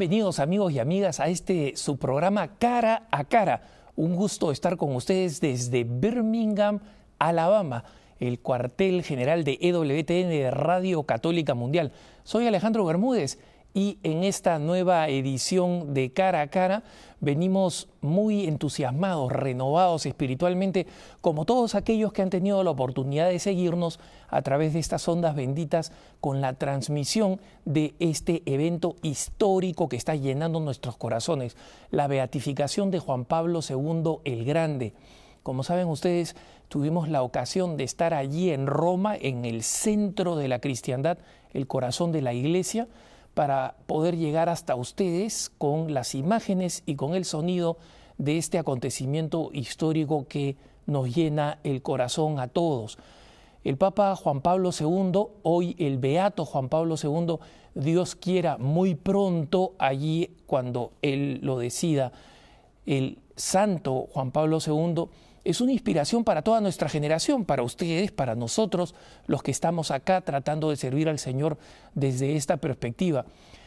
Bienvenidos amigos y amigas a este su programa Cara a Cara. Un gusto estar con ustedes desde Birmingham, Alabama, el cuartel general de EWTN de Radio Católica Mundial. Soy Alejandro Bermúdez y en esta nueva edición de Cara a Cara venimos muy entusiasmados, renovados espiritualmente, como todos aquellos que han tenido la oportunidad de seguirnos a través de estas ondas benditas con la transmisión de este evento histórico que está llenando nuestros corazones, la beatificación de Juan Pablo II el Grande. Como saben ustedes, tuvimos la ocasión de estar allí en Roma, en el centro de la cristiandad, el corazón de la iglesia, para poder llegar hasta ustedes con las imágenes y con el sonido de este acontecimiento histórico que nos llena el corazón a todos. El Papa Juan Pablo II, hoy el Beato Juan Pablo II, Dios quiera muy pronto allí cuando Él lo decida, el Santo Juan Pablo II, es una inspiración para toda nuestra generación, para ustedes, para nosotros, los que estamos acá tratando de servir al Señor desde esta perspectiva.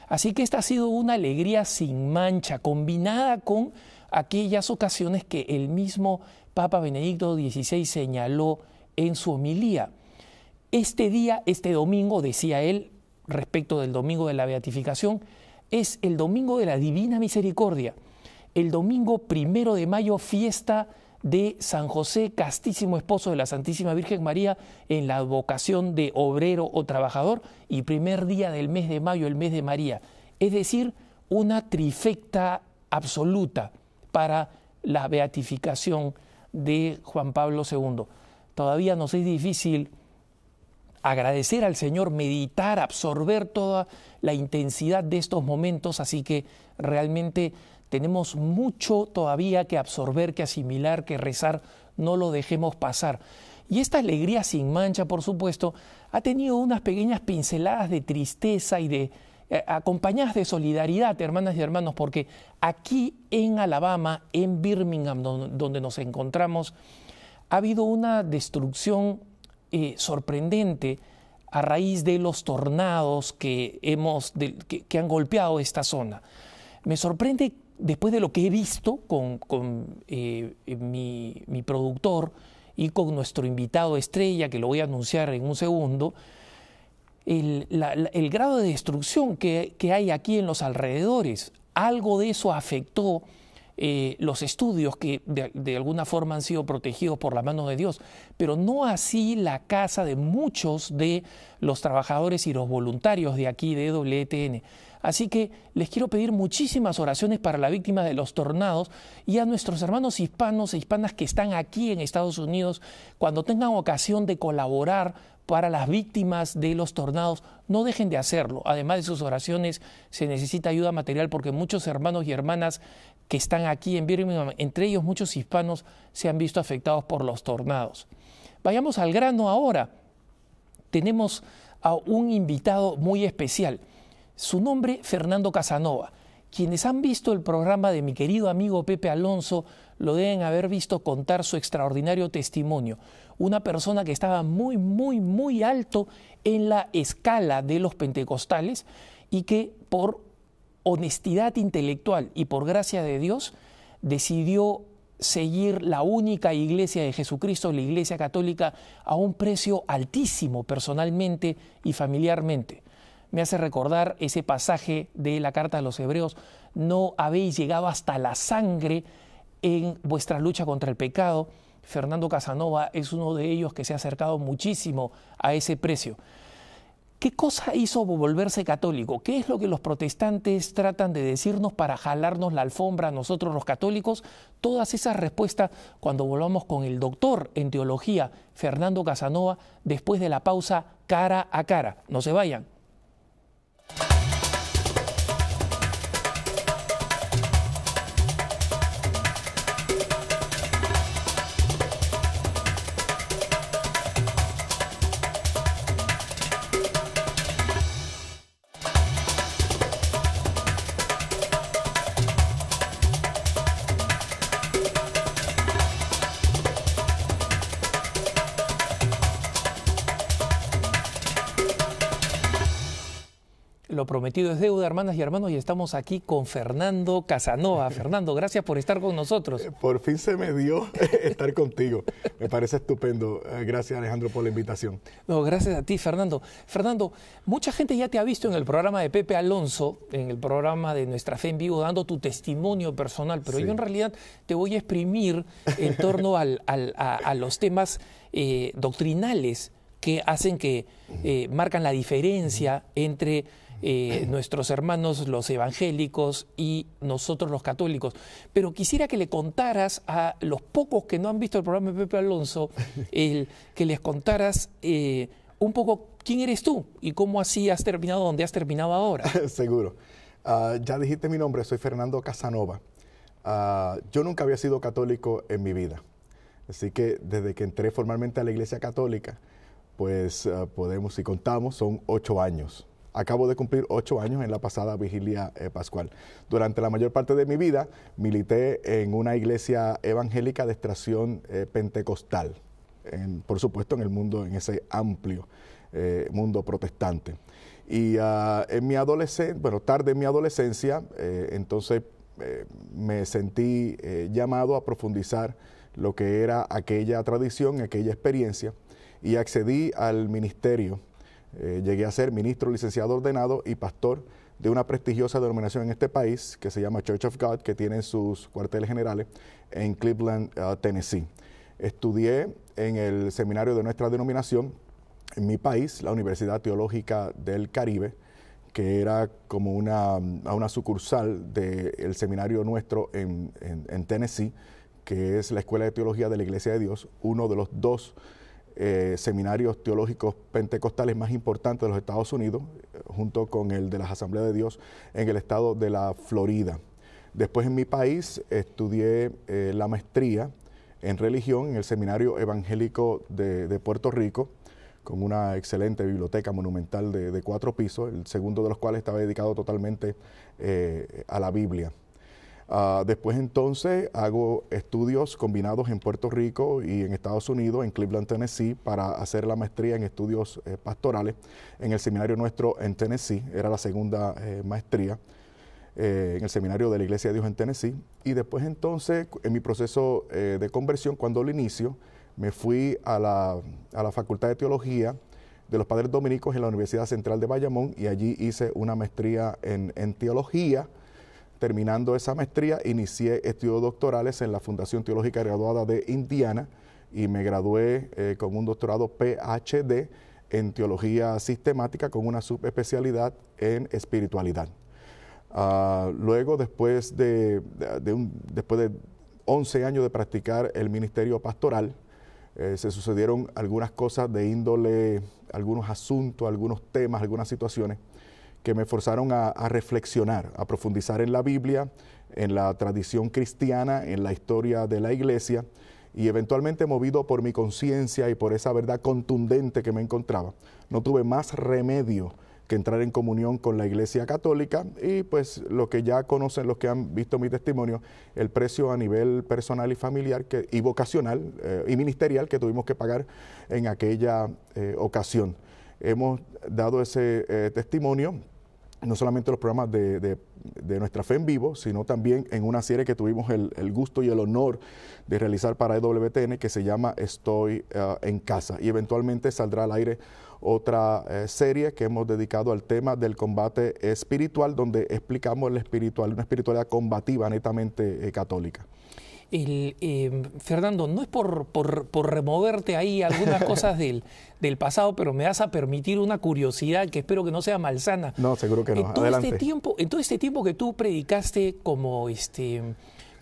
Así que esta ha sido una alegría sin mancha, combinada con aquellas ocasiones que el mismo Papa Benedicto XVI señaló en su homilía. Este día, este domingo, decía él, respecto del domingo de la beatificación, es el domingo de la divina misericordia, el domingo primero de mayo, fiesta de San José, castísimo esposo de la Santísima Virgen María, en la vocación de obrero o trabajador, y primer día del mes de mayo, el mes de María. Es decir, una trifecta absoluta para la beatificación de Juan Pablo II. Todavía nos es difícil agradecer al Señor, meditar, absorber toda la intensidad de estos momentos, así que realmente tenemos mucho todavía que absorber, que asimilar, que rezar, no lo dejemos pasar. Y esta alegría sin mancha, por supuesto, ha tenido unas pequeñas pinceladas de tristeza y de eh, acompañadas de solidaridad, hermanas y hermanos, porque aquí en Alabama, en Birmingham, donde, nos encontramos, ha habido una destrucción eh, sorprendente a raíz de los tornados que, hemos, que han golpeado esta zona. Me sorprende después de lo que he visto con, con eh, mi, mi, productor y con nuestro invitado estrella, que lo voy a anunciar en un segundo, el, el grado de destrucción que, que hay aquí en los alrededores, algo de eso afectó eh, los estudios que de, alguna forma han sido protegidos por la mano de Dios, pero no así la casa de muchos de los trabajadores y los voluntarios de aquí de WTN. Así que les quiero pedir muchísimas oraciones para la víctima de los tornados y a nuestros hermanos hispanos e hispanas que están aquí en Estados Unidos, cuando tengan ocasión de colaborar para las víctimas de los tornados, no dejen de hacerlo. Además de sus oraciones, se necesita ayuda material porque muchos hermanos y hermanas que están aquí en Birmingham, entre ellos muchos hispanos, se han visto afectados por los tornados. Vayamos al grano ahora. Tenemos a un invitado muy especial. Su nombre, Fernando Casanova. Quienes han visto el programa de mi querido amigo Pepe Alonso lo deben haber visto contar su extraordinario testimonio. Una persona que estaba muy, muy, muy alto en la escala de los pentecostales y que por honestidad intelectual y por gracia de Dios, decidió seguir la única iglesia de Jesucristo, la iglesia católica, a un precio altísimo personalmente y familiarmente. Me hace recordar ese pasaje de la carta a los hebreos, no habéis llegado hasta la sangre en vuestra lucha contra el pecado. Fernando Casanova es uno de ellos que se ha acercado muchísimo a ese precio. ¿Qué cosa hizo volverse católico? ¿Qué es lo que los protestantes tratan de decirnos para jalarnos la alfombra a nosotros los católicos? Todas esas respuestas cuando volvamos con el doctor en teología, Fernando Casanova, después de la pausa cara a cara. No se vayan. prometido es deuda, hermanas y hermanos, y estamos aquí con Fernando Casanova. Fernando, gracias por estar con nosotros. Eh, por fin se me dio estar contigo. Me parece estupendo. Eh, gracias, Alejandro, por la invitación. No, gracias a ti, Fernando. Fernando, mucha gente ya te ha visto en el programa de Pepe Alonso, en el programa de Nuestra Fe en Vivo, dando tu testimonio personal, pero yo en realidad te voy a exprimir en torno a, los temas eh, doctrinales que hacen que marcan la diferencia entre eh, nuestros hermanos los evangélicos y nosotros los católicos. Pero quisiera que le contaras a los pocos que no han visto el programa de Pepe Alonso, que les contaras eh, un poco quién eres tú y cómo así has terminado donde has terminado ahora. Seguro. Ah, ya dijiste mi nombre, soy Fernando Casanova. Ah, yo nunca había sido católico en mi vida. Así que desde que entré formalmente a la Iglesia Católica, pues ah, podemos, si contamos, son ocho años Acabo de cumplir ocho años en la pasada vigilia eh, pascual. Durante la mayor parte de mi vida milité en una iglesia evangélica de extracción eh, pentecostal, por supuesto en el mundo, en ese amplio eh, mundo protestante. Y ah, en mi adolescencia, bueno, tarde en mi adolescencia, entonces me sentí llamado a profundizar lo que era aquella tradición, aquella experiencia, y accedí al ministerio eh, llegué a ser ministro licenciado ordenado y pastor de una prestigiosa denominación en este país que se llama Church of God, que tiene sus cuarteles generales en Cleveland, ah, Tennessee. Estudié en el seminario de nuestra denominación en mi país, la Universidad Teológica del Caribe, que era como una, sucursal del seminario nuestro en, en Tennessee, que es la Escuela de Teología de la Iglesia de Dios, uno de los dos eh, seminarios teológicos pentecostales más importantes de los Estados Unidos, eh, junto con el de las Asambleas de Dios en el estado de la Florida. Después en mi país estudié eh, la maestría en religión en el Seminario Evangélico de, Puerto Rico, con una excelente biblioteca monumental de, cuatro pisos, el segundo de los cuales estaba dedicado totalmente a la Biblia. Ah, después entonces hago estudios combinados en Puerto Rico y en Estados Unidos, en Cleveland, Tennessee, para hacer la maestría en estudios eh, pastorales en el seminario nuestro en Tennessee, era la segunda eh, maestría. Eh, en el seminario de la Iglesia de Dios en Tennessee. Y después entonces, en mi proceso de conversión, cuando lo inicio, me fui a la, Facultad de Teología de los Padres Dominicos en la Universidad Central de Bayamón y allí hice una maestría en teología terminando esa maestría, inicié estudios doctorales en la Fundación Teológica Graduada de Indiana y me gradué eh, con un doctorado PhD en teología sistemática con una subespecialidad en espiritualidad. Ah, luego, después de, un, después de 11 años de practicar el ministerio pastoral, eh, se sucedieron algunas cosas de índole, algunos asuntos, algunos temas, algunas situaciones que me forzaron a, reflexionar, a profundizar en la Biblia, en la tradición cristiana, en la historia de la iglesia y eventualmente movido por mi conciencia y por esa verdad contundente que me encontraba, no tuve más remedio que entrar en comunión con la Iglesia Católica y pues lo que ya conocen los que han visto mi testimonio, el precio a nivel personal y familiar que, y vocacional eh, y ministerial que tuvimos que pagar en aquella eh, ocasión. Hemos dado ese eh, testimonio no solamente los programas de, nuestra fe en vivo, sino también en una serie que tuvimos el, gusto y el honor de realizar para EWTN que se llama Estoy ah, en casa y eventualmente saldrá al aire otra eh, serie que hemos dedicado al tema del combate espiritual, donde explicamos la espiritual, una espiritualidad combativa netamente eh, católica. El, em, Fernando, no es por, por, por removerte ahí algunas cosas del, del pasado, pero me vas a permitir una curiosidad que espero que no sea malsana. No, seguro que no. En todo, Este tiempo, en todo este tiempo que tú predicaste como, este,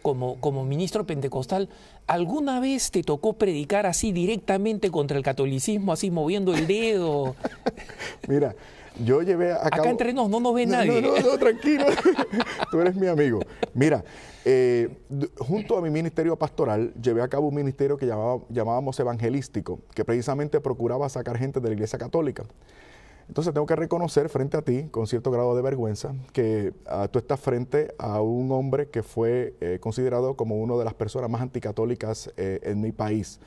como, como ministro pentecostal, ¿alguna vez te tocó predicar así directamente contra el catolicismo, así moviendo el dedo? Mira. Yo llevé a Acá entre nos no nos ve nadie. No, no, tranquilo. Tú eres mi amigo. Mira, eh, junto a mi ministerio pastoral, llevé a cabo un ministerio que llamaba, llamábamos evangelístico, que precisamente procuraba sacar gente de la iglesia católica. Entonces tengo que reconocer frente a ti, con cierto grado de vergüenza, que ah, tú estás frente a un hombre que fue eh, considerado como una de las personas más anticatólicas eh, en mi país.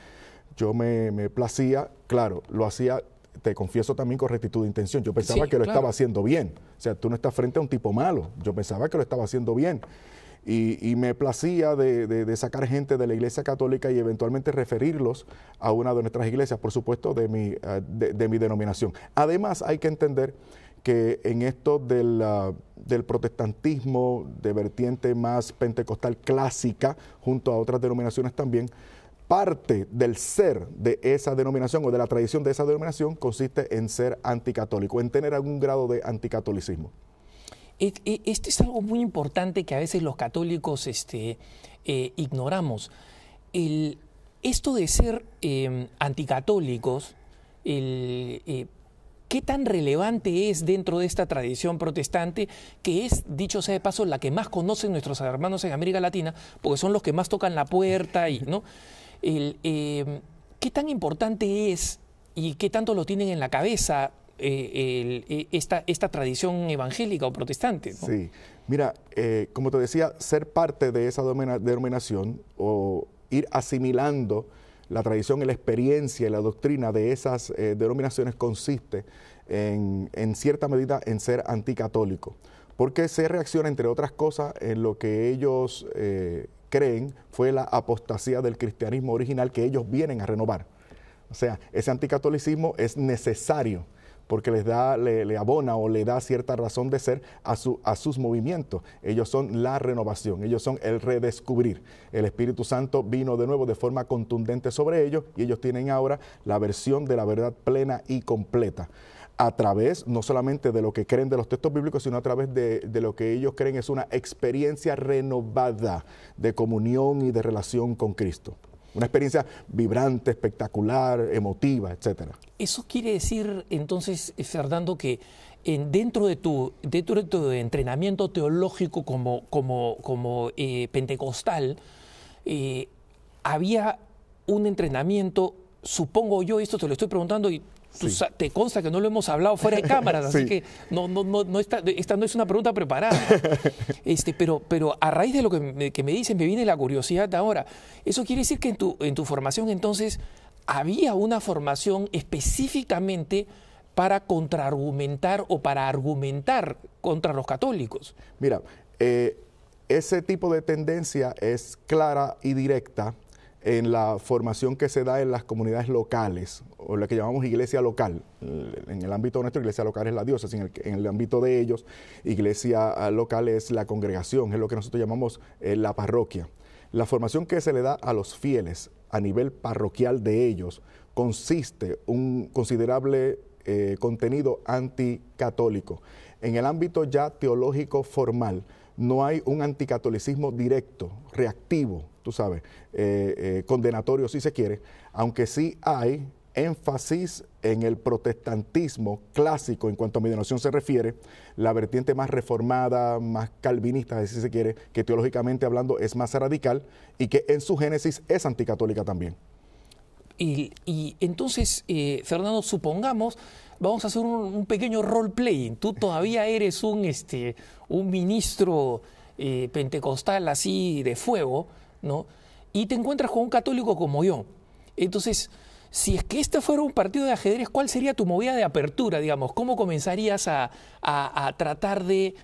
Yo me, me placía, claro, lo hacía te confieso también con rectitud de intención. Yo pensaba que lo estaba haciendo bien. O sea, tú no estás frente a un tipo malo. Yo pensaba que lo estaba haciendo bien. Y, me placía de, sacar gente de la Iglesia Católica y eventualmente referirlos a una de nuestras iglesias, por supuesto, de mi, ah, de, mi denominación. Además, hay que entender que en esto ah, del, protestantismo de vertiente más pentecostal clásica, junto a otras denominaciones también, parte del ser de esa denominación o de la tradición de esa denominación consiste en ser anticatólico, en tener algún grado de anticatolicismo. Este es algo muy importante que a veces los católicos este, eh, ignoramos. esto de ser em, anticatólicos, eh, ¿qué tan relevante es dentro de esta tradición protestante, que es, dicho sea de paso, la que más conocen nuestros hermanos en América Latina, porque son los que más tocan la puerta y, ¿no? Em, ¿qué tan importante es y qué tanto lo tienen en la cabeza eh, e, esta, tradición evangélica o protestante? Sí, mira, eh, como te decía, ser parte de esa denominación o ir asimilando la tradición la experiencia y la doctrina de esas eh, denominaciones consiste en, en cierta medida en ser anticatólico porque se reacciona, entre otras cosas, en lo que ellos creen fue la apostasía del cristianismo original que ellos vienen a renovar. O sea, ese anticatolicismo es necesario porque les da, le, abona o le da cierta razón de ser a, su, a sus movimientos. Ellos son la renovación, ellos son el redescubrir. El Espíritu Santo vino de nuevo de forma contundente sobre ellos y ellos tienen ahora la versión de la verdad plena y completa a través no solamente de lo que creen de los textos bíblicos, sino a través de, lo que ellos creen es una experiencia renovada de comunión y de relación con Cristo. Una experiencia vibrante, espectacular, emotiva, etc. Eso quiere decir entonces, eh, Fernando, que en, dentro, de tu, de entrenamiento teológico como, eh, pentecostal, eh, había un entrenamiento, supongo yo, esto te lo estoy preguntando y te consta que no lo hemos hablado fuera de cámaras, así que no, no, no, no esta no es una pregunta preparada. este, pero, pero a raíz de lo que me, dicen, me viene la curiosidad ahora. Eso quiere decir que en tu, formación entonces había una formación específicamente para contraargumentar o para argumentar contra los católicos. Mira, eh, ese tipo de tendencia es clara y directa en la formación que se da en las comunidades locales o la que llamamos iglesia local. Eh, en el ámbito de nuestra iglesia local es la diosa... en el, ámbito de ellos, iglesia ah, local es la congregación, es lo que nosotros llamamos eh, la parroquia. La formación que se le da a los fieles a nivel parroquial de ellos consiste un considerable eh, contenido anticatólico. En el ámbito ya teológico formal, no hay un anticatolicismo directo, reactivo, tú sabes, condenatorio si se quiere, aunque sí hay énfasis en el protestantismo clásico en cuanto a mi denominación se refiere, la vertiente más reformada, más calvinista, si se quiere, que teológicamente hablando es más radical y que en su génesis es anticatólica también. Y, entonces, eh, Fernando, supongamos, vamos a hacer un, pequeño role-playing. Tú todavía eres un, este, un ministro eh, pentecostal así de fuego, ¿no? Y te encuentras con un católico como yo. Entonces, si es que este fuera un partido de ajedrez, ¿cuál sería tu movida de apertura, digamos? ¿Cómo comenzarías a, tratar de,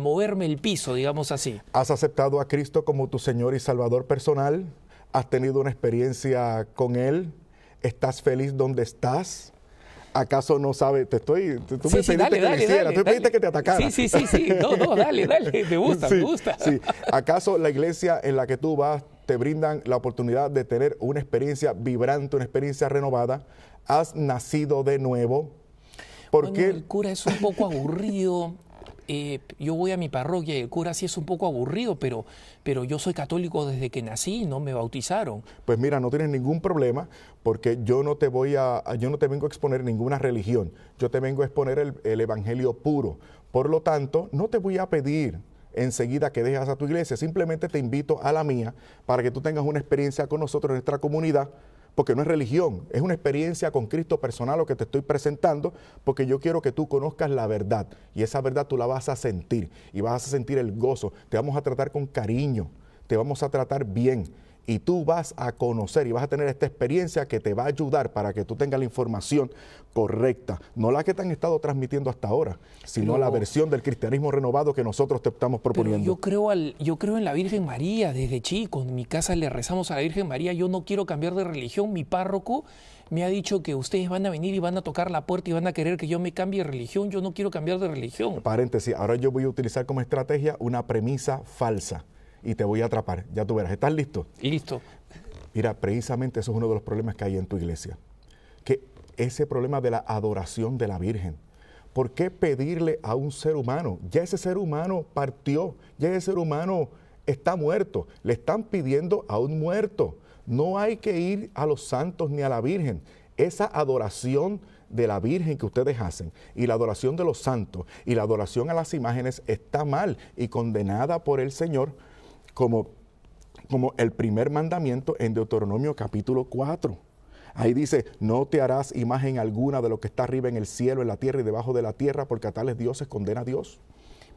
moverme el piso, digamos así? ¿Has aceptado a Cristo como tu Señor y Salvador personal? ¿Has tenido una experiencia con Él? ¿Estás feliz donde estás? ¿Acaso no sabe? Te estoy. Tú sí, sí, dale, dale, dale, que te atacara. Sí, sí, sí, dale, dale. te gusta, sí, gusta. ¿Acaso la iglesia en la que tú vas te brindan la oportunidad de tener una experiencia vibrante, una experiencia renovada. Has nacido de nuevo. Porque bueno, el cura es un poco aburrido. Eh, yo voy a mi parroquia y el cura sí es un poco aburrido, pero, pero yo soy católico desde que nací, no me bautizaron. Pues mira, no tienes ningún problema porque yo no te voy a, yo no te vengo a exponer ninguna religión, yo te vengo a exponer el evangelio puro. Por lo tanto, no te voy a pedir enseguida que dejas a tu iglesia. Simplemente te invito a la mía para que tú tengas una experiencia con nosotros en nuestra comunidad porque no es religión, es una experiencia con Cristo personal lo que te estoy presentando, porque yo quiero que tú conozcas la verdad y esa verdad tú la vas a sentir y vas a sentir el gozo, te vamos a tratar con cariño, te vamos a tratar bien y tú vas a conocer y vas a tener esta experiencia que te va a ayudar para que tú tengas la información correcta, no la que te han estado transmitiendo hasta ahora, sino la versión del cristianismo renovado que nosotros te estamos proponiendo. Yo creo, yo creo en la Virgen María desde chico, en mi casa le rezamos a la Virgen María, yo no quiero cambiar de religión, mi párroco me ha dicho que ustedes van a venir y van a tocar la puerta y van a querer que yo me cambie de religión, yo no quiero cambiar de religión. Paréntesis, ahora yo voy a utilizar como estrategia una premisa falsa y te voy a atrapar. Ya tú verás, ¿estás listo? Listo. Mira, precisamente eso es uno de los problemas que hay en tu iglesia. Que ese problema de la adoración de la Virgen. ¿Por qué pedirle a un ser humano? Ya ese ser humano partió, ya ese ser humano está muerto. Le están pidiendo a un muerto. No hay que ir a los santos ni a la Virgen. Esa adoración de la Virgen que ustedes hacen y la adoración de los santos y la adoración a las imágenes está mal y condenada por el Señor como, como el primer mandamiento en Deuteronomio capítulo 4. Ahí dice, no te harás imagen alguna de lo que está arriba en el cielo, en la tierra y debajo de la tierra, porque a tales dioses condena a Dios.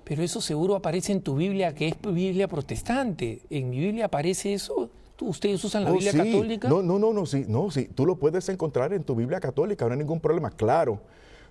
Pero eso seguro aparece en tu Biblia, que es Biblia protestante. En mi Biblia aparece eso. ¿Ustedes usan la oh, Biblia católica? No, no, no, no, sí, no, sí. Tú lo puedes encontrar en tu Biblia católica, no hay ningún problema. Claro,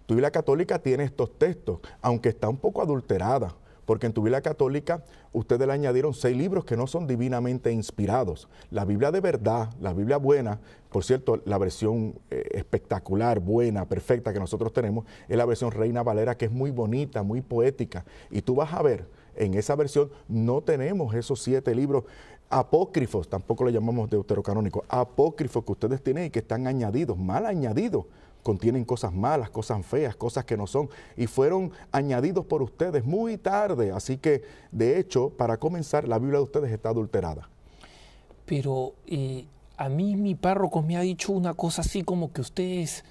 tu Biblia católica tiene estos textos, aunque está un poco adulterada porque en tu Biblia católica ustedes le añadieron seis libros que no son divinamente inspirados. La Biblia de verdad, la Biblia buena, por cierto, la versión eh, espectacular, buena, perfecta que nosotros tenemos, es la versión Reina Valera, que es muy bonita, muy poética. Y tú vas a ver, en esa versión no tenemos esos siete libros apócrifos, tampoco le llamamos deuterocanónicos, apócrifos que ustedes tienen y que están añadidos, mal añadidos contienen cosas malas, cosas feas, cosas que no son, y fueron añadidos por ustedes muy tarde. Así que, de hecho, para comenzar, la Biblia de ustedes está adulterada. Pero eh, a mí mi párroco me ha dicho una cosa así como que ustedes...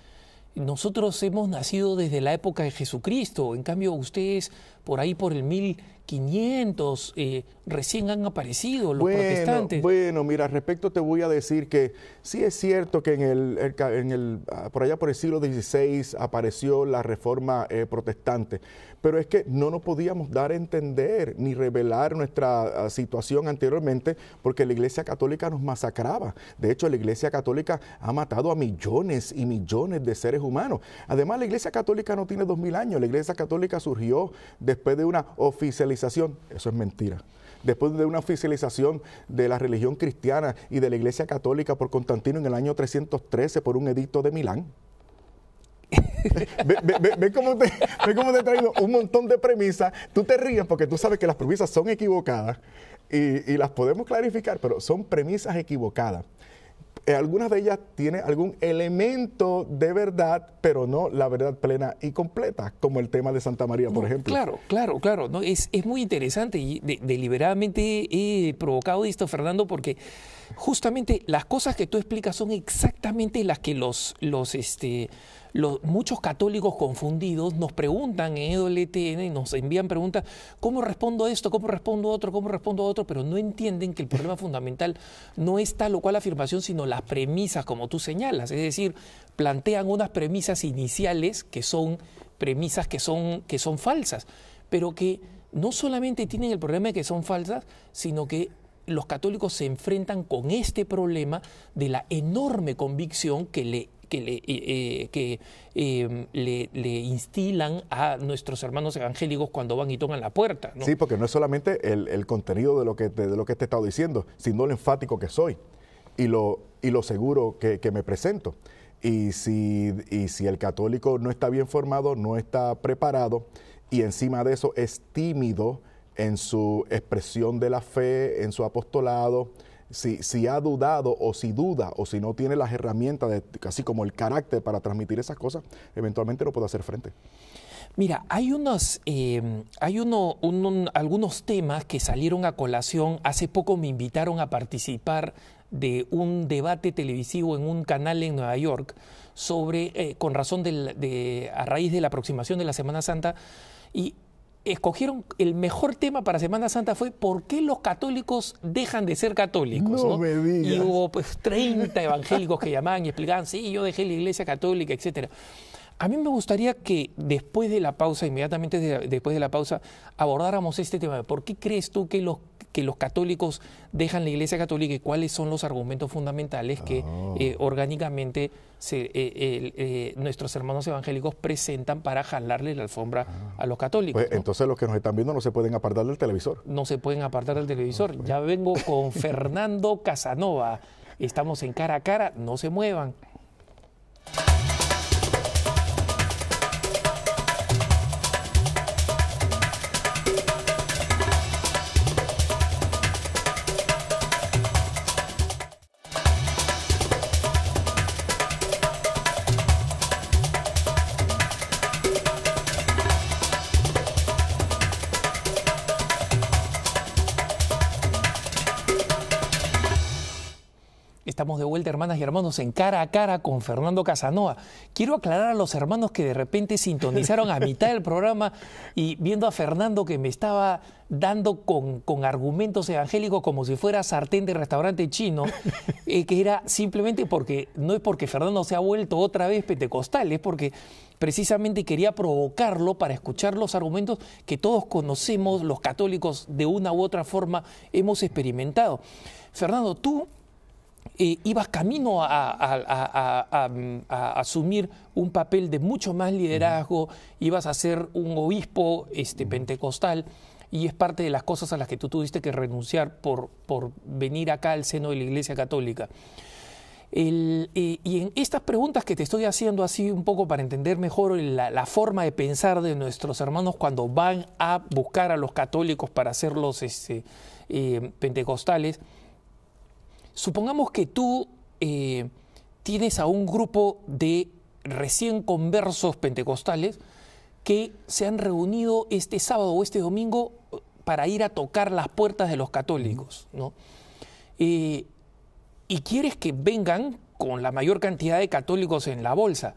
Nosotros hemos nacido desde la época de Jesucristo, en cambio ustedes por ahí por el mil 500 eh, recién han aparecido los protestantes. Bueno, mira, al respecto te voy a decir que sí es cierto que en el, en el ah, por allá por el siglo XVI apareció la reforma eh, protestante, pero es que no nos podíamos dar a entender ni revelar nuestra ah, situación anteriormente porque la Iglesia Católica nos masacraba. De hecho, la Iglesia Católica ha matado a millones y millones de seres humanos. Además, la Iglesia Católica no tiene 2000 años. La Iglesia Católica surgió después de una oficialización eso es mentira. Después de una oficialización de la religión cristiana y de la Iglesia Católica por Constantino en el año 313 por un edicto de Milán, ve, cómo te, ve un montón de premisas. Tú te rías porque tú sabes que las premisas son equivocadas y las podemos clarificar, pero son premisas equivocadas. Eh, algunas de ellas tienen algún elemento de verdad, pero no la verdad plena y completa, como el tema de Santa María, por mm, ejemplo. Claro, claro, claro. No, es, es muy interesante y deliberadamente he provocado esto, Fernando, porque justamente las cosas que tú explicas son exactamente las que los, los, este, los muchos católicos confundidos nos preguntan en EWTN, nos envían preguntas, ¿cómo respondo a esto? ¿Cómo respondo a otro? ¿Cómo respondo a otro? Pero no entienden que el problema fundamental no es tal o cual afirmación, sino las premisas, como tú señalas. Es decir, plantean unas premisas iniciales que son premisas que son, que son falsas, pero que no solamente tienen el problema de que son falsas, sino que los católicos se enfrentan con este problema de la enorme convicción que le que, le, eh, eh, em, instilan a nuestros hermanos evangélicos cuando van y toman la puerta. Sí, porque no es solamente el, contenido de lo, que te, de lo que he estado diciendo, sino lo enfático que soy y lo, y lo seguro que, me presento. Y si, y si el católico no está bien formado, no está preparado y encima de eso es tímido, en su expresión de la fe, en su apostolado, si, si, ha dudado o si duda o si no tiene las herramientas, de, así como el carácter para transmitir esas cosas, eventualmente lo puede hacer frente. Mira, hay, unos, em, hay uno, algunos temas que salieron a colación. Hace poco me invitaron a participar de un debate televisivo en un canal en Nueva York sobre, eh, con razón de, a raíz de la aproximación de la Semana Santa, y escogieron el mejor tema para Semana Santa fue ¿por qué los católicos dejan de ser católicos? No, Y hubo pues 30 evangélicos que llamaban y explicaban, sí, yo dejé la iglesia católica, etcétera. A mí me gustaría que después de la pausa, inmediatamente después de la pausa, abordáramos este tema. ¿Por qué crees tú que los que los católicos dejan la Iglesia Católica y cuáles son los argumentos fundamentales que ah. eh, orgánicamente eh, eh, nuestros hermanos evangélicos presentan para jalarle la alfombra ah. a los católicos. Pues, entonces los que nos están viendo no se pueden apartar del televisor. No se pueden apartar del televisor. Pues. Ya vengo con Fernando Casanova. Estamos en cara a cara, no se muevan. Estamos de vuelta, hermanas y hermanos, en cara a cara con Fernando Casanoa. Quiero aclarar a los hermanos que de repente sintonizaron a mitad del programa y viendo a Fernando que me estaba dando con, argumentos evangélicos como si fuera sartén de restaurante chino, eh, que era simplemente porque, no es porque Fernando se ha vuelto otra vez pentecostal, es porque precisamente quería provocarlo para escuchar los argumentos que todos conocemos, los católicos de una u otra forma hemos experimentado. Fernando, tú ibas camino a, asumir un papel de mucho más liderazgo, ibas a ser un obispo este, pentecostal y es parte de las cosas a las que tú tuviste que renunciar por, por venir acá al seno de la Iglesia Católica. Eh, y en estas preguntas que te estoy haciendo así un poco para entender mejor la, forma de pensar de nuestros hermanos cuando van a buscar a los católicos para hacerlos este, eh, pentecostales, Supongamos que tú eh, tienes a un grupo de recién conversos pentecostales que se han reunido este sábado o este domingo eh, para ir a tocar las puertas de los católicos, ¿no? Eh, y quieres que vengan con la mayor cantidad de católicos en la bolsa.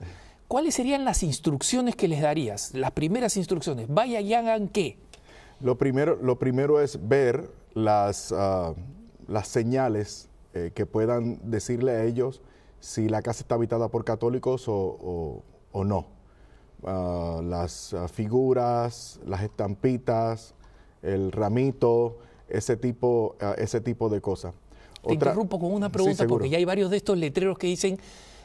¿Cuáles serían las instrucciones que les darías? Las primeras instrucciones. Vaya y hagan qué. Lo primero, lo primero es ver las, ah, las señales eh, que puedan decirle a ellos si la casa está habitada por católicos o, o, no. Ah, las ah, figuras, las estampitas, el ramito, ese tipo, ah, ese tipo de cosas. Te interrumpo con una pregunta porque ya hay varios de estos letreros que dicen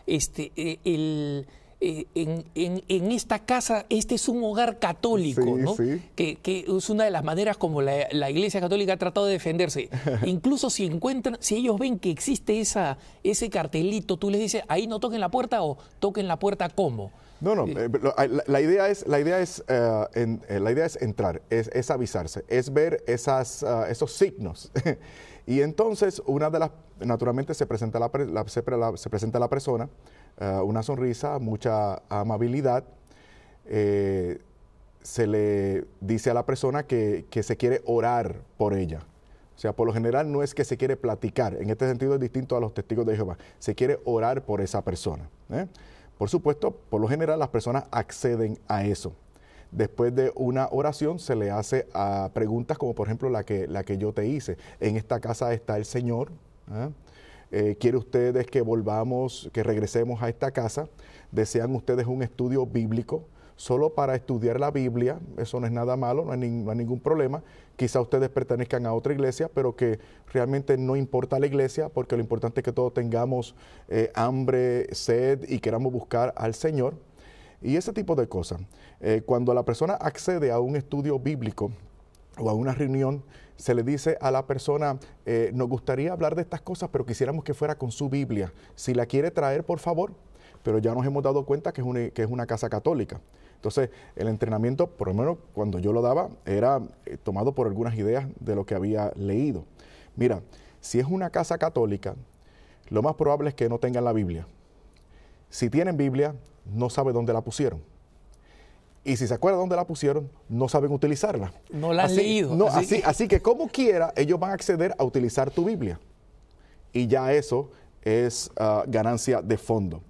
este, eh, el eh, en, esta casa, este es un hogar católico, ¿no? Que, es una de las maneras como la, Iglesia Católica ha tratado de defenderse. Incluso si encuentran, si ellos ven que existe esa, ese cartelito, tú les dices, ahí no toquen la puerta o toquen la puerta cómo. No, no. Eh, eh, la, idea es, la idea es, la idea es entrar, es, avisarse, es ver esas, esos signos. y entonces, una de las, naturalmente se presenta la, se presenta la persona eh, una sonrisa, mucha amabilidad. Eh, se le dice a la persona que, se quiere orar por ella. O sea, por lo general no es que se quiere platicar, en este sentido es distinto a los testigos de Jehová, se quiere orar por esa persona. ¿eh? Por supuesto, por lo general las personas acceden a eso. Después de una oración se le hace a preguntas como por ejemplo la que, la que yo te hice, en esta casa está el Señor. Eh, ¿Quiere ustedes que volvamos, que regresemos a esta casa? ¿Desean ustedes un estudio bíblico? Solo para estudiar la Biblia, eso no es nada malo, no hay, ningún problema. Quizá ustedes pertenezcan a otra iglesia, pero que realmente no importa la iglesia, porque lo importante es que todos tengamos eh, hambre, sed y queramos buscar al Señor. Y ese tipo de cosas. Eh, cuando la persona accede a un estudio bíblico, o a una reunión se le dice a la persona, eh, nos gustaría hablar de estas cosas, pero quisiéramos que fuera con su Biblia. Si la quiere traer, por favor, pero ya nos hemos dado cuenta que es una, casa católica. Entonces, el entrenamiento, por lo menos cuando yo lo daba, era eh, tomado por algunas ideas de lo que había leído. Mira, si es una casa católica, lo más probable es que no tengan la Biblia. Si tienen Biblia, no sabe dónde la pusieron y si se acuerda dónde la pusieron, no saben utilizarla. No la ha leído. No, así, así, que como quiera, ellos van a acceder a utilizar tu Biblia. Y ya eso es ah, ganancia de fondo.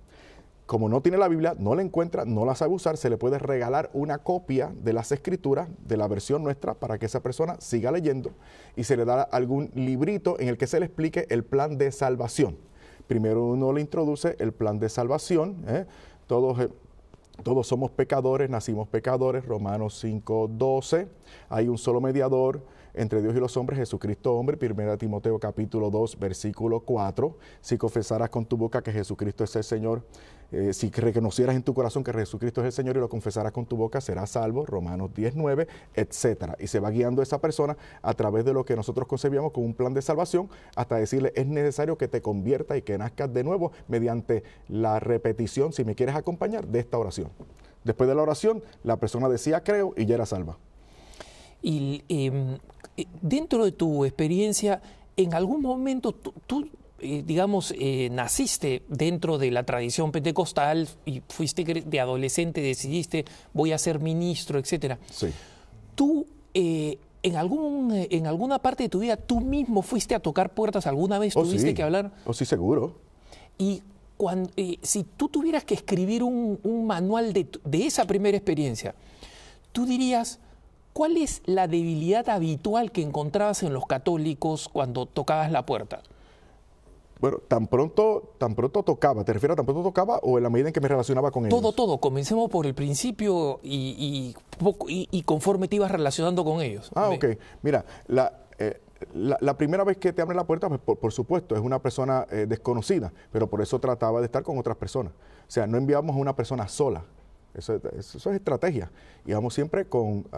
Como no tiene la Biblia, no la encuentra, no la sabe usar, se le puede regalar una copia de las escrituras, de la versión nuestra, para que esa persona siga leyendo y se le da algún librito en el que se le explique el plan de salvación. Primero uno le introduce el plan de salvación, ¿eh? todos eh, todos somos pecadores, nacimos pecadores, Romanos 5:12. Hay un solo mediador entre Dios y los hombres, Jesucristo hombre, 1 Timoteo capítulo 2, versículo 4, si confesaras con tu boca que Jesucristo es el Señor, eh, si reconocieras en tu corazón que Jesucristo es el Señor y lo confesaras con tu boca, serás salvo, Romanos 19, etcétera. Y se va guiando esa persona a través de lo que nosotros concebíamos como un plan de salvación, hasta decirle, es necesario que te conviertas y que nazcas de nuevo mediante la repetición, si me quieres acompañar, de esta oración. Después de la oración, la persona decía creo y ya era salva. Y em, eh, dentro de tu experiencia, en algún momento tú, eh, digamos, eh, naciste dentro de la tradición pentecostal y fuiste de adolescente, decidiste, voy a ser ministro, etc. Sí. Tú, en, algún, en alguna parte de tu vida, tú mismo fuiste a tocar puertas, alguna vez oh, tuviste que hablar. Oh, sí, seguro. Y cuando, si tú tuvieras que escribir un, un manual de, de esa primera experiencia, tú dirías, ¿Cuál es la debilidad habitual que encontrabas en los católicos cuando tocabas la puerta? Bueno, tan pronto, tan pronto tocaba, ¿te refieres a tan pronto tocaba o en la medida en que me relacionaba con ellos? Todo, todo, comencemos por el principio y, y, conforme te ibas relacionando con ellos. Ah, ok. Mira, eh, la, primera vez que te abren la puerta, pues, por, supuesto, es una persona eh, desconocida, pero por eso trataba de estar con otras personas. O sea, no enviamos a una persona sola eso, es estrategia. Y vamos siempre ah,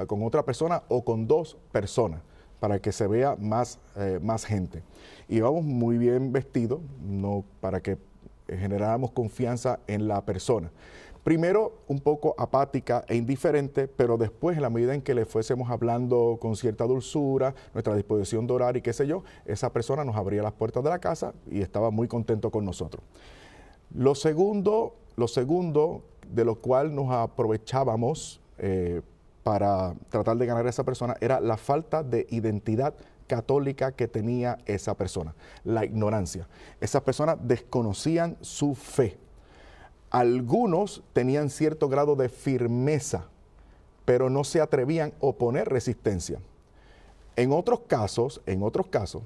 con, otra persona o con dos personas para que se vea más, eh, más gente. Y vamos muy bien vestidos no, para que generáramos confianza en la persona. Primero un poco apática e indiferente, pero después en la medida en que le fuésemos hablando con cierta dulzura, nuestra disposición de orar y qué sé yo, esa persona nos abría las puertas de la casa y estaba muy contento con nosotros. Lo segundo, lo segundo de lo cual nos aprovechábamos eh, para tratar de ganar a esa persona era la falta de identidad católica que tenía esa persona, la ignorancia. Esas personas desconocían su fe. Algunos tenían cierto grado de firmeza, pero no se atrevían a oponer resistencia. En otros casos, en otros casos,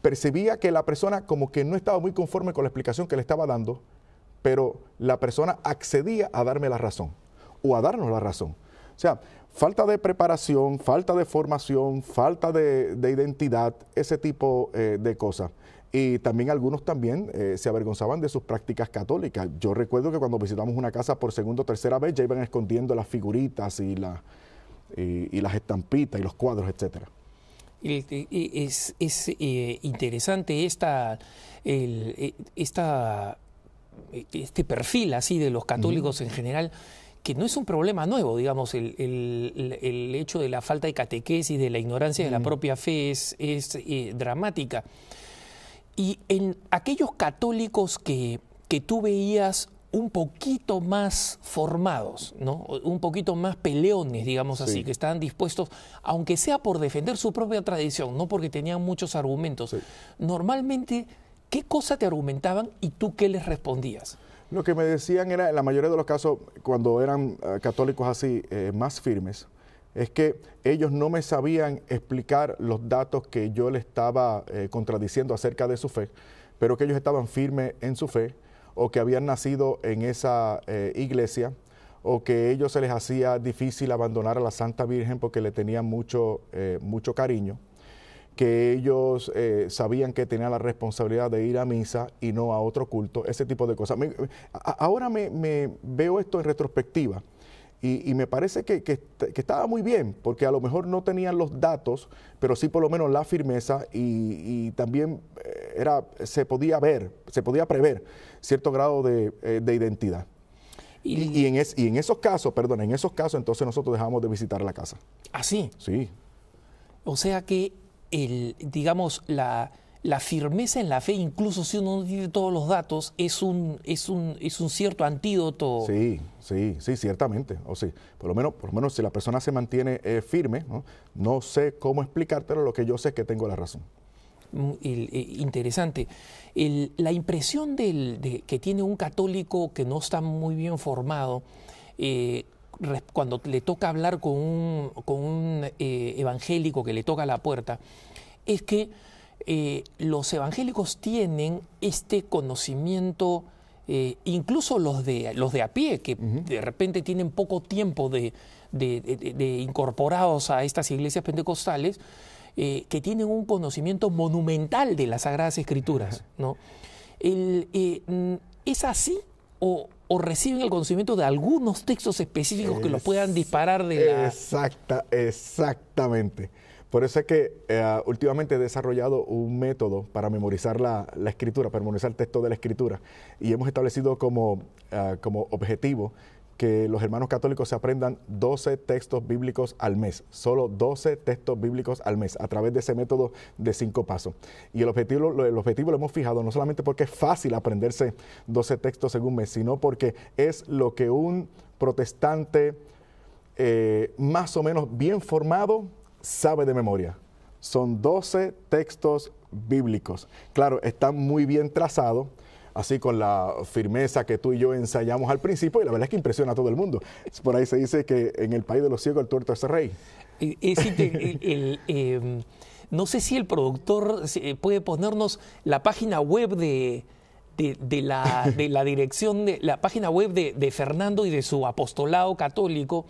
percibía que la persona como que no estaba muy conforme con la explicación que le estaba dando pero la persona accedía a darme la razón o a darnos la razón. O sea, falta de preparación, falta de formación, falta de, identidad, ese tipo eh, de cosas. Y también algunos también eh, se avergonzaban de sus prácticas católicas. Yo recuerdo que cuando visitamos una casa por segunda o tercera vez ya iban escondiendo las figuritas y, y, las estampitas y los cuadros, etcétera. Es, es eh, interesante esta, esta e-, este perfil así de los católicos en general, que no es un problema nuevo, digamos, el, el, hecho de la falta de catequesis, de la ignorancia de la propia fe es, eh, dramática. Y en aquellos católicos que, que tú veías un poquito más formados, ¿no? un poquito más peleones, digamos así, que estaban dispuestos, aunque sea por defender su propia tradición, no porque tenían muchos argumentos, normalmente ¿Qué cosa te argumentaban y tú qué les respondías? Lo que me decían era, en la mayoría de los casos, cuando eran eh, católicos así eh, más firmes, es que ellos no me sabían explicar los datos que yo le estaba eh, contradiciendo acerca de su fe, pero que ellos estaban firmes en su fe o que habían nacido en esa iglesia o que a ellos se les hacía difícil abandonar a la Santa Virgen porque le tenían mucho, mucho cariño que ellos eh, sabían que tenía la responsabilidad de ir a misa y no a otro culto, ese tipo de cosas. ahora me, veo esto en retrospectiva y, me parece que, estaba muy bien, porque a lo mejor no tenían los datos, pero sí por lo menos la firmeza y, también eh, era, se podía ver, se podía prever cierto grado de, eh, identidad. Y, en y en esos casos, perdón, en esos casos entonces nosotros dejamos de visitar la casa. ¿Ah, sí? Sí. O sea que el, digamos, la, la firmeza en la fe, incluso si uno no tiene todos los datos, es un, es un, es un cierto antídoto. Sí, sí, sí, ciertamente. O sí, por lo menos, por lo menos si la persona se mantiene eh, firme, ¿no? sé cómo explicártelo, lo que yo sé es que tengo la razón. Mm, eh, interesante. la impresión de, que tiene un católico que no está muy bien formado, eh, cuando le toca hablar con un, con un eh, evangélico que le toca la puerta, es que eh, los evangélicos tienen este conocimiento, eh, incluso los de, los de a pie, que de repente tienen poco tiempo de, incorporados a estas iglesias pentecostales, que tienen un conocimiento monumental de las Sagradas Escrituras. ¿no? Mm, ¿Es así o, o reciben el conocimiento de algunos textos específicos que los puedan disparar de la... Exacta, exactamente. Por eso es que eh, últimamente he desarrollado un método para memorizar la, escritura, para memorizar el texto de la escritura. Y hemos establecido como, ah, como objetivo que los hermanos católicos se aprendan 12 textos bíblicos al mes, solo 12 textos bíblicos al mes, a través de ese método de cinco pasos. Y el objetivo, el objetivo lo hemos fijado no solamente porque es fácil aprenderse 12 textos según un mes, sino porque es lo que un protestante eh, más o menos bien formado sabe de memoria. Son 12 textos bíblicos. Claro, está muy bien trazado así con la firmeza que tú y yo ensayamos al principio y la verdad es que impresiona a todo el mundo. Por ahí se dice que en el país de los ciegos el tuerto es rey. Em, no sé si el productor eh, puede ponernos la página web de, de, la, de, la, dirección, de la página web de, Fernando y de su apostolado católico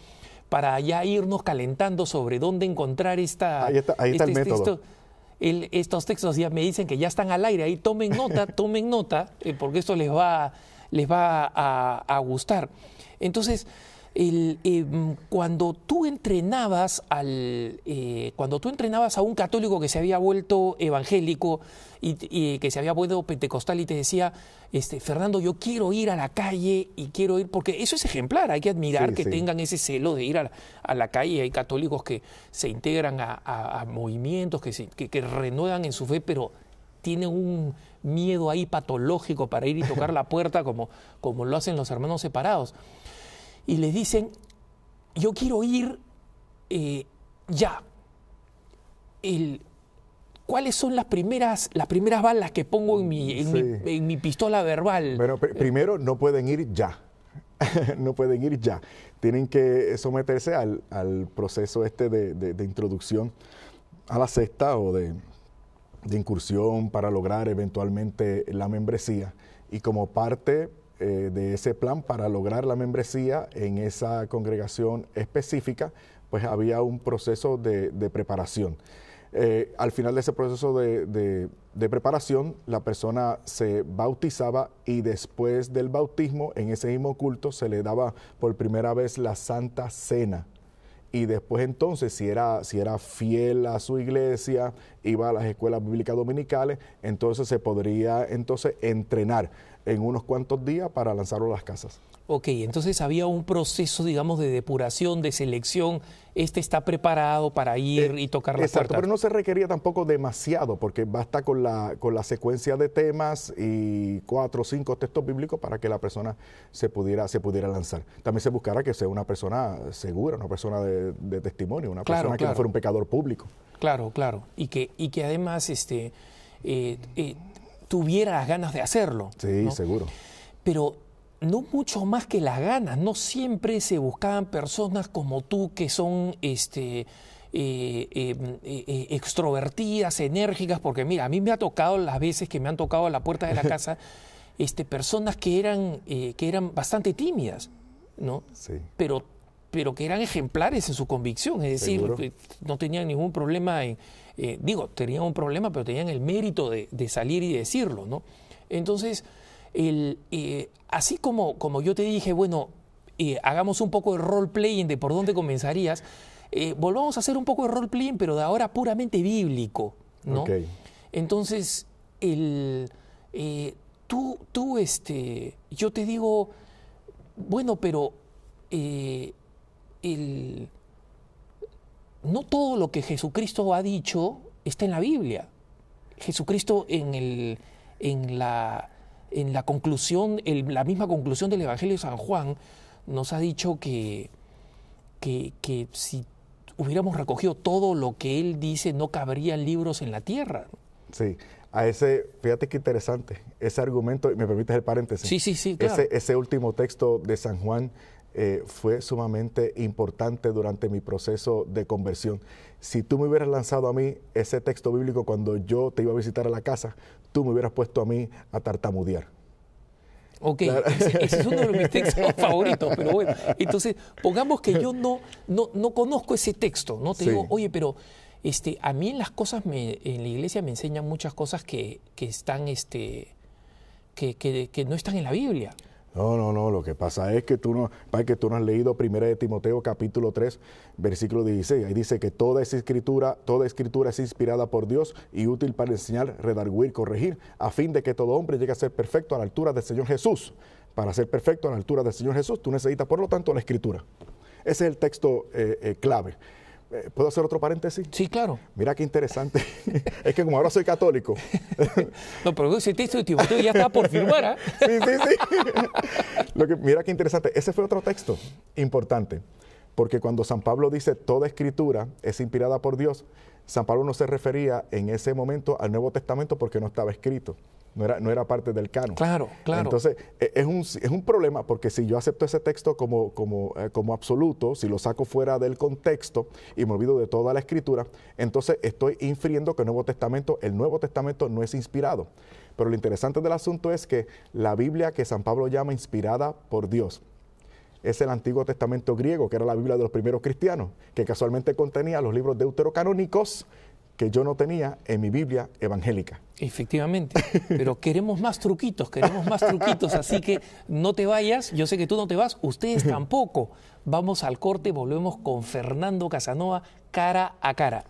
para ya irnos calentando sobre dónde encontrar esta... este, método estos textos ya me dicen que ya están al aire, ahí tomen nota, tomen nota, eh, porque esto les va, les va a, a gustar. Entonces, Em, cuando tú entrenabas al, eh, cuando tú entrenabas a un católico que se había vuelto evangélico y, que se había vuelto pentecostal y te decía, este, Fernando, yo quiero ir a la calle y quiero ir, porque eso es ejemplar, hay que admirar que tengan ese celo de ir a la, calle. Hay católicos que se integran a, movimientos, que, que, renuevan en su fe, pero tienen un miedo ahí patológico para ir y tocar la puerta como lo hacen los hermanos separados y les dicen, yo quiero ir eh, ya. ¿Cuáles son las primeras, las primeras balas que pongo en mi, en, mi, pistola verbal? Bueno, primero no pueden ir ya. no pueden ir ya. Tienen que someterse al, proceso este de, introducción a la sexta o de, de incursión para lograr eventualmente la membresía. Y como parte eh, de ese plan para lograr la membresía en esa congregación específica, pues había un proceso de, preparación. Eh, al final de ese proceso de, preparación, la persona se bautizaba y después del bautismo, en ese mismo culto, se le daba por primera vez la Santa Cena. Y después entonces, si era, si era fiel a su iglesia, iba a las escuelas bíblicas dominicales, entonces se podría entonces entrenar en unos cuantos días para lanzarlo a las casas. Ok, entonces había un proceso, digamos, de depuración, de selección. Este está preparado para ir eh, y tocar la Exacto, pero no se requería tampoco demasiado, porque basta con la, con la secuencia de temas y cuatro o cinco textos bíblicos para que la persona se pudiera, se pudiera lanzar. También se buscará que sea una persona segura, una persona de, testimonio, una persona que no fuera un pecador público. Claro, claro. Y que, y que además, este. Eh, eh, tuviera las ganas de hacerlo. Sí, seguro. Pero no mucho más que las ganas. No siempre se buscaban personas como tú que son este, eh, em, eh, eh, extrovertidas, enérgicas, porque mira, a mí me ha tocado las veces que me han tocado a la puerta de la casa este, personas que eran, que eran bastante tímidas, ¿no? Sí. Pero pero que eran ejemplares en su convicción, es decir, no tenían ningún problema en, eh, digo, tenían un problema, pero tenían el mérito de, salir y decirlo, ¿no? Entonces, eh, así como, como yo te dije, bueno, eh, hagamos un poco de role-playing de por dónde comenzarías, volvamos a hacer un poco de role-playing, pero de ahora puramente bíblico, ¿no? Okay. Entonces, el, tú, tú, este, yo te digo, bueno, pero no todo lo que Jesucristo ha dicho está en la Biblia. Jesucristo en, el, en, la, en la, conclusión, la misma conclusión del Evangelio de San Juan, nos ha dicho que, si hubiéramos recogido todo lo que él dice, no cabrían libros en la tierra. Sí, a ese, fíjate qué interesante, ese argumento, y me permites el paréntesis. Sí, sí, sí. Ese, ese último texto de San Juan eh, fue sumamente importante durante mi proceso de conversión. Si tú me hubieras lanzado a mí ese texto bíblico cuando yo te iba a visitar a la casa, tú me hubieras puesto a mí a tartamudear. Ok, ese, es uno de mis textos favoritos, pero bueno, entonces pongamos que yo no, no, conozco ese texto, ¿no? Te digo, oye, pero este, a mí en las cosas, me, en la iglesia me enseñan muchas cosas que, están, este, que, que no están en la Biblia. No, no, no, lo que pasa es que tú no, para que tú no has leído 1 de Timoteo capítulo 3, versículo 16. Ahí dice que toda esa escritura, toda escritura es inspirada por Dios y útil para enseñar, redarguir, corregir, a fin de que todo hombre llegue a ser perfecto a la altura del Señor Jesús. Para ser perfecto a la altura del Señor Jesús, tú necesitas, por lo tanto, la escritura. Ese es el texto eh, eh, clave. Eh, ¿Puedo hacer otro paréntesis? Sí, claro. Mira qué interesante. es que como ahora soy católico. no, pero si te ya está por firmar. ¿ah? sí, sí, sí. mira qué interesante. Ese fue otro texto importante. Porque cuando San Pablo dice toda escritura es inspirada por Dios, San Pablo no se refería en ese momento al Nuevo Testamento porque no estaba escrito no era, no era parte del canon. Claro, claro. Entonces, e, es un, problema porque si yo acepto ese texto como, como, eh, como absoluto, si lo saco fuera del contexto y me olvido de toda la escritura, entonces estoy infiriendo que el Nuevo Testamento, el Nuevo Testamento no es inspirado. Pero lo interesante del asunto es que la Biblia que San Pablo llama inspirada por Dios, es el Antiguo Testamento griego, que era la Biblia de los primeros cristianos, que casualmente contenía los libros deuterocanónicos que yo no tenía en mi Biblia evangélica. Efectivamente, pero queremos más truquitos, queremos más truquitos, así que no te vayas, yo sé que tú no te vas, ustedes tampoco. Vamos al corte, volvemos con Fernando Casanova cara a cara.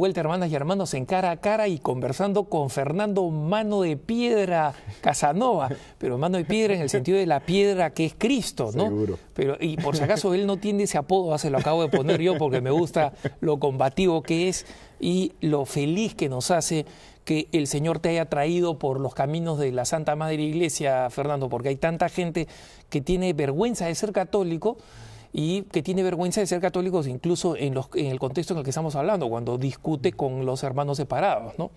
vuelta, hermanas y hermanos, en cara a cara y conversando con Fernando Mano de Piedra Casanova, pero Mano de Piedra en el sentido de la piedra que es Cristo, ¿no? Pero, y por si acaso él no tiene ese apodo, ah, se lo acabo de poner yo porque me gusta lo combativo que es y lo feliz que nos hace que el Señor te haya traído por los caminos de la Santa Madre Iglesia, Fernando, porque hay tanta gente que tiene vergüenza de ser católico y que tiene vergüenza de ser católicos incluso en, los, en el contexto en el que estamos hablando, cuando discute con los hermanos separados, ¿no?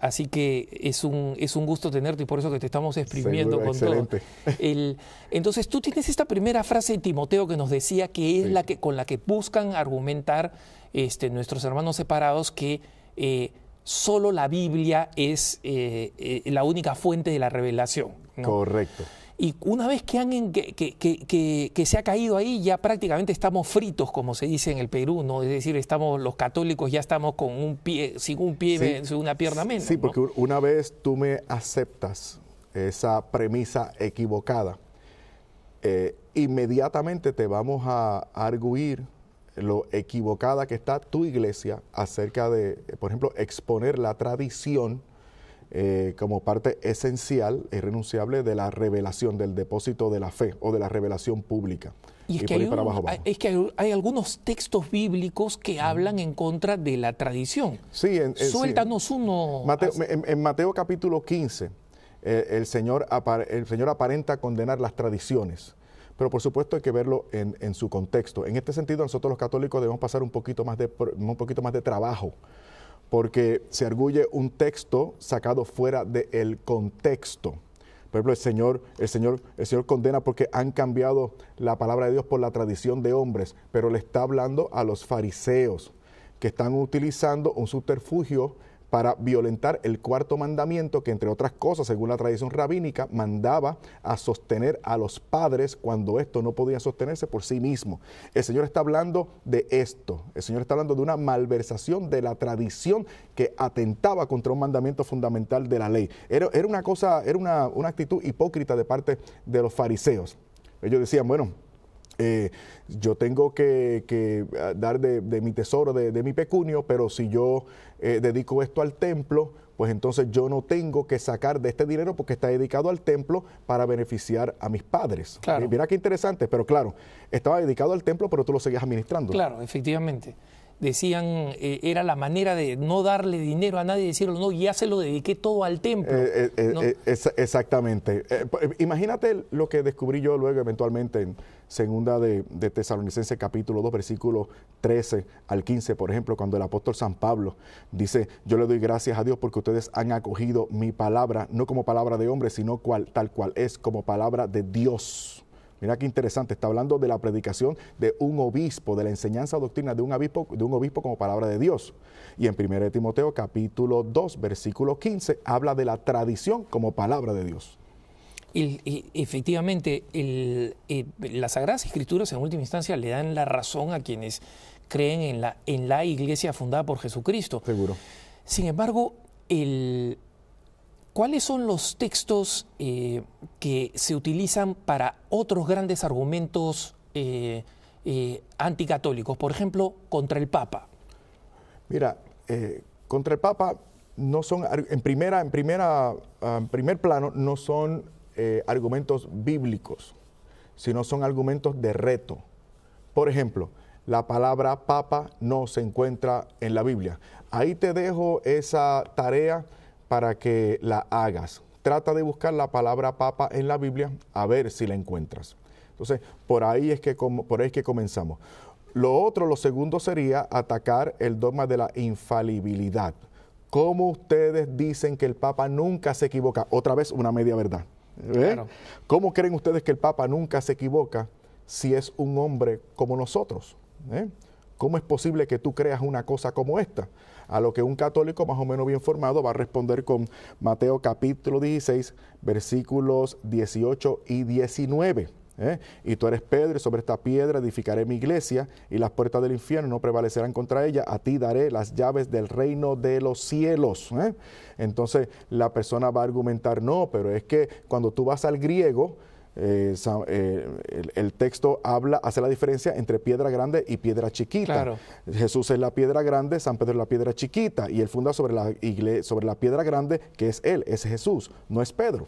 así que es un, es un gusto tenerte y por eso que te estamos exprimiendo con todo. El, entonces tú tienes esta primera frase de Timoteo que nos decía que es la que, con la que buscan argumentar este, nuestros hermanos separados que eh, solo la Biblia es eh, eh, la única fuente de la revelación. Correcto. Y una vez que, han, que, que, se ha caído ahí, ya prácticamente estamos fritos, como se dice en el Perú, ¿no? Es decir, estamos los católicos ya estamos con un pie, sin un pie, sin una pierna menos. Sí, porque una vez tú me aceptas esa premisa equivocada, eh, inmediatamente te vamos a arguir lo equivocada que está tu iglesia acerca de, por ejemplo, exponer la tradición eh, como parte esencial e irrenunciable de la revelación, del depósito de la fe o de la revelación pública. Y es que, hay, algunos textos bíblicos que hablan en contra de la tradición. Sí, en, Suéltanos uno. en, Mateo capítulo 15, eh, el, señor el Señor aparenta condenar las tradiciones pero por supuesto hay que verlo en, en, su contexto. En este sentido, nosotros los católicos debemos pasar un poquito más de, un poquito más de trabajo porque se arguye un texto sacado fuera del contexto. Por ejemplo, el Señor, el, Señor, el Señor condena porque han cambiado la palabra de Dios por la tradición de hombres, pero le está hablando a los fariseos que están utilizando un subterfugio para violentar el cuarto mandamiento que, entre otras cosas, según la tradición rabínica, mandaba a sostener a los padres cuando esto no podía sostenerse por sí mismo. El Señor está hablando de esto. El Señor está hablando de una malversación de la tradición que atentaba contra un mandamiento fundamental de la ley. Era, una cosa, era una, una actitud hipócrita de parte de los fariseos. Ellos decían, bueno, eh, yo tengo que, ah, dar de, mi tesoro, de, mi pecunio, pero si yo eh, dedico esto al templo, pues entonces yo no tengo que sacar de este dinero porque está dedicado al templo para beneficiar a mis padres. Eh, mira qué interesante, pero claro, estaba dedicado al templo, pero tú lo seguías administrando. Claro, efectivamente. Decían, era la manera de no darle dinero a nadie, decirlo, no, ya se lo dediqué todo al templo. exactamente. Pues, imagínate lo que descubrí yo luego eventualmente en segunda de, Tesalonicense, Tesalonicenses capítulo 2, versículo 13 al 15, por ejemplo, cuando el apóstol San Pablo dice, yo le doy gracias a Dios porque ustedes han acogido mi palabra, no como palabra de hombre, sino cual, tal cual es, como palabra de Dios. Mira qué interesante, está hablando de la predicación de un obispo, de la enseñanza doctrina de un obispo, de un obispo como palabra de Dios. Y en 1 Timoteo capítulo 2, versículo 15, habla de la tradición como palabra de Dios efectivamente, eh, las Sagradas Escrituras en última instancia le dan la razón a quienes creen en la, en la iglesia fundada por Jesucristo. Seguro. Sin embargo, el, ¿cuáles son los textos eh, que se utilizan para otros grandes argumentos eh, anticatólicos? Por ejemplo, contra el Papa. Mira, contra el Papa no son, en, primera, en, primera, ah, en primer plano, no son eh, argumentos bíblicos, sino son argumentos de reto. Por ejemplo, la palabra papa no se encuentra en la Biblia. Ahí te dejo esa tarea para que la hagas. Trata de buscar la palabra papa en la Biblia a ver si la encuentras. Entonces, por ahí es que, por ahí es que comenzamos. Lo otro, lo segundo sería atacar el dogma de la infalibilidad. ¿Cómo ustedes dicen que el Papa nunca se equivoca? Otra vez una media verdad. ¿Cómo creen ustedes que el Papa nunca se equivoca si es un hombre como nosotros? ¿Eh? ¿Cómo es posible que tú creas una cosa como esta? A lo que un católico más o menos bien formado va a responder con Mateo capítulo 16, versículos 18 y 19. ¿eh? Y tú eres Pedro, y sobre esta piedra edificaré mi iglesia, y las puertas del infierno no prevalecerán contra ella. A ti daré las llaves del reino de los cielos. ¿eh? Entonces la persona va a argumentar, no, pero es que cuando tú vas al griego, eh, el, texto habla, hace la diferencia entre piedra grande y piedra chiquita. Jesús es la piedra grande, San Pedro es la piedra chiquita, y él funda sobre la, sobre la piedra grande que es él, es Jesús, no es Pedro.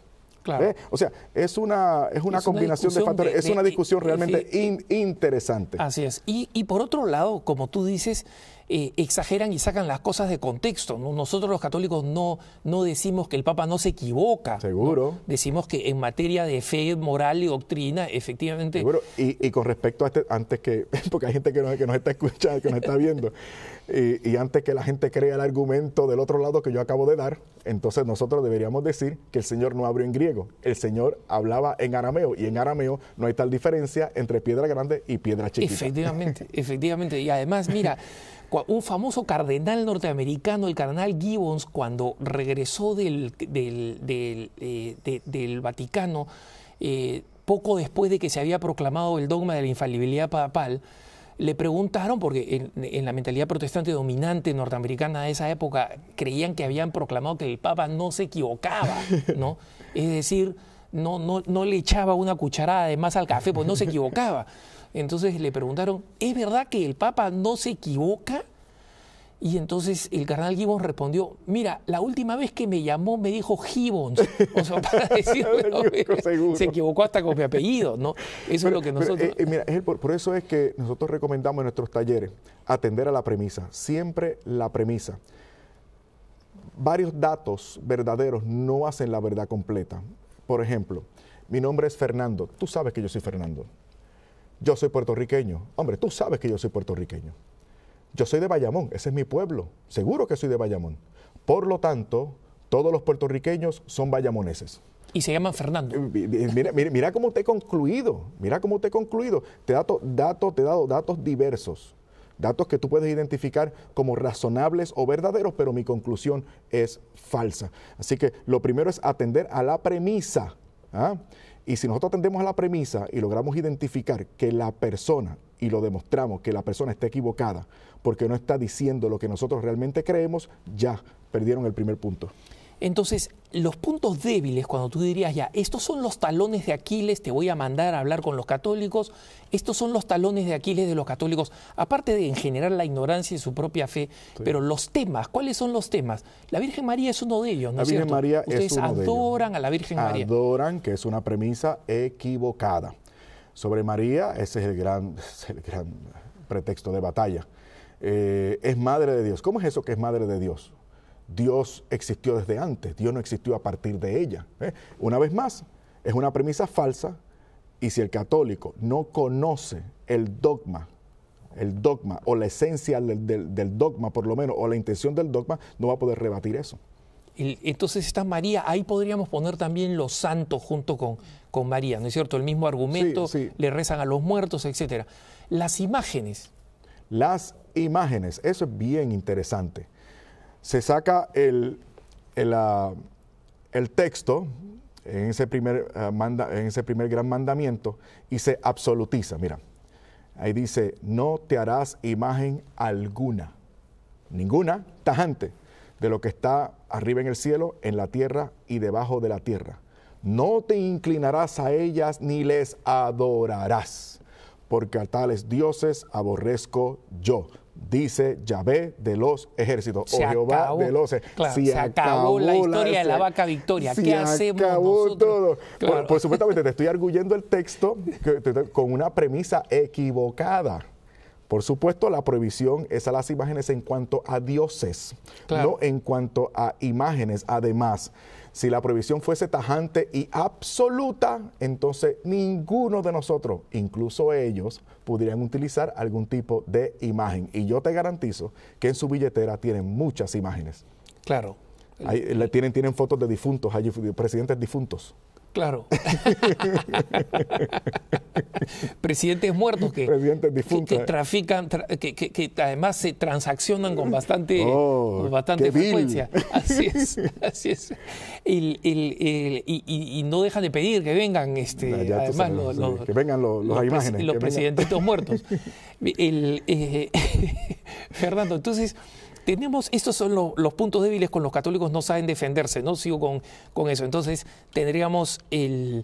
¿Eh? O sea, es una, es una combinación de factores, es una discusión realmente interesante. Así es. Y, y por otro lado, como tú dices, eh, exageran y sacan las cosas de contexto. Nosotros los católicos no, no decimos que el Papa no se equivoca. Seguro. Decimos que en materia de fe, moral y doctrina, efectivamente. Y, con respecto a este, antes que, porque hay gente que nos, que está escuchando, que nos está viendo, y, eh, y antes que la gente crea el argumento del otro lado que yo acabo de dar, entonces nosotros deberíamos decir que el Señor no abrió en griego, el Señor hablaba en arameo y en arameo no hay tal diferencia entre piedra grande y piedra chiquita. Efectivamente, efectivamente. Y además, mira, un famoso cardenal norteamericano, el cardenal Gibbons, cuando regresó del, del, del, eh, del Vaticano, eh, poco después de que se había proclamado el dogma de la infalibilidad papal, le preguntaron, porque en, en, la mentalidad protestante dominante norteamericana de esa época creían que habían proclamado que el Papa no se equivocaba, ¿no? Es decir, no, no, no le echaba una cucharada de más al café, pues no se equivocaba. Entonces le preguntaron, ¿es verdad que el Papa no se equivoca? Y entonces el carnal Gibbons respondió, mira, la última vez que me llamó me dijo Gibbons. O sea, para decirlo, eh, se equivocó hasta con mi apellido, ¿no? Eso es lo que nosotros... Eh, eh, por, eso es que nosotros recomendamos en nuestros talleres atender a la premisa, siempre la premisa. Varios datos verdaderos no hacen la verdad completa. Por ejemplo, mi nombre es Fernando. Tú sabes que yo soy Fernando yo soy puertorriqueño. Hombre, tú sabes que yo soy puertorriqueño. Yo soy de Bayamón, ese es mi pueblo, seguro que soy de Bayamón. Por lo tanto, todos los puertorriqueños son bayamoneses. Y se llaman Fernando. Eh, mira, cómo te he concluido, mira cómo te he concluido. Te, dato, te he dado datos diversos, datos que tú puedes identificar como razonables o verdaderos, pero mi conclusión es falsa. Así que lo primero es atender a la premisa. ¿ah? Y si nosotros atendemos a la premisa y logramos identificar que la persona, y lo demostramos, que la persona está equivocada porque no está diciendo lo que nosotros realmente creemos, ya perdieron el primer punto. Entonces, los puntos débiles, cuando tú dirías ya, estos son los talones de Aquiles, te voy a mandar a hablar con los católicos, estos son los talones de Aquiles de los católicos, aparte de en general la ignorancia y su propia fe, pero los temas, ¿cuáles son los temas? La Virgen María es uno de ellos, ¿no es cierto? María Ustedes adoran a la Virgen María. Adoran, que es una premisa equivocada. Sobre María, ese es el gran, el gran pretexto de batalla. Eh, es madre de Dios. ¿Cómo es eso que es madre de Dios? Dios existió desde antes, Dios no existió a partir de ella. ¿eh? Una vez más, es una premisa falsa y si el católico no conoce el dogma, el dogma o la esencia del, dogma por lo menos, o la intención del dogma, no va a poder rebatir eso. Entonces está María, ahí podríamos poner también los santos junto con, María, ¿no es cierto? El mismo argumento, le rezan a los muertos, etcétera. Las imágenes. Las imágenes, eso es bien interesante se saca ah, el, texto en ese, primer, ah, manda, en ese primer gran mandamiento y se absolutiza. Mira, ahí dice, no te harás imagen alguna, ninguna, tajante, de lo que está arriba en el cielo, en la tierra y debajo de la tierra. No te inclinarás a ellas ni les adorarás porque a tales dioses aborrezco yo. Dice Yahvé de los ejércitos, o oh Jehová de los ejércitos. se, acabó, la historia de la vaca victoria. ¿Qué hacemos acabó Todo. Por, pues, supuesto, te estoy arguyendo el texto con una premisa equivocada. Por supuesto, la prohibición es a las imágenes en cuanto a dioses, no en cuanto a imágenes. Además, si la prohibición fuese tajante y absoluta, entonces ninguno de nosotros, incluso ellos, podrían utilizar algún tipo de imagen. Y yo te garantizo que en su billetera tienen muchas imágenes. Claro. tienen, tienen fotos de difuntos, hay presidentes difuntos. Claro. Presidentes muertos que, trafican, que, además se transaccionan con bastante, oh, bastante frecuencia. Así es, así es. y, no dejan de pedir que vengan, este, los, los, los, muertos. Fernando, entonces tenemos, estos son los puntos débiles con los católicos, no saben defenderse, ¿no? Sigo con, con eso. Entonces, tendríamos eh,